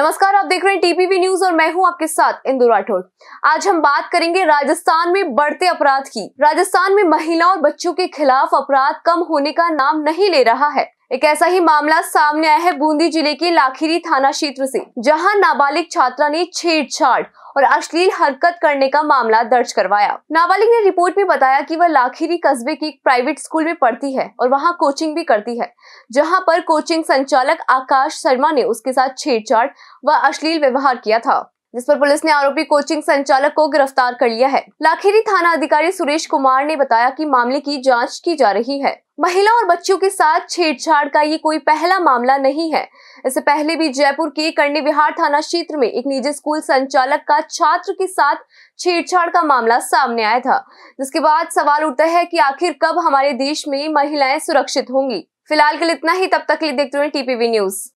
नमस्कार आप देख रहे हैं टीपीवी न्यूज और मैं हूं आपके साथ इंदु राठौर आज हम बात करेंगे राजस्थान में बढ़ते अपराध की राजस्थान में महिलाओं और बच्चों के खिलाफ अपराध कम होने का नाम नहीं ले रहा है एक ऐसा ही मामला सामने आया है बूंदी जिले के लाखीरी थाना क्षेत्र से जहां नाबालिग छात्रा ने छेड़छाड़ और अश्लील हरकत करने का मामला दर्ज करवाया नाबालिग ने रिपोर्ट में बताया की वह लाखीरी कस्बे की प्राइवेट स्कूल में पढ़ती है और वहाँ कोचिंग भी करती है जहाँ पर कोचिंग संचालक आकाश शर्मा ने उसके साथ छेड़छाड़ व अश्लील व्यवहार किया था जिस पर पुलिस ने आरोपी कोचिंग संचालक को गिरफ्तार कर लिया है लाखेरी थाना अधिकारी सुरेश कुमार ने बताया कि मामले की जांच की जा रही है महिला और बच्चों के साथ छेड़छाड़ का ये कोई पहला मामला नहीं है इससे पहले भी जयपुर के करणी विहार थाना क्षेत्र में एक निजी स्कूल संचालक का छात्र के साथ छेड़छाड़ का मामला सामने आया था जिसके बाद सवाल उठता है कि आखिर कब हमारे देश में महिलाएं सुरक्षित होंगी फिलहाल के लिए इतना ही तब तक लिए देखते हुए टीपीवी न्यूज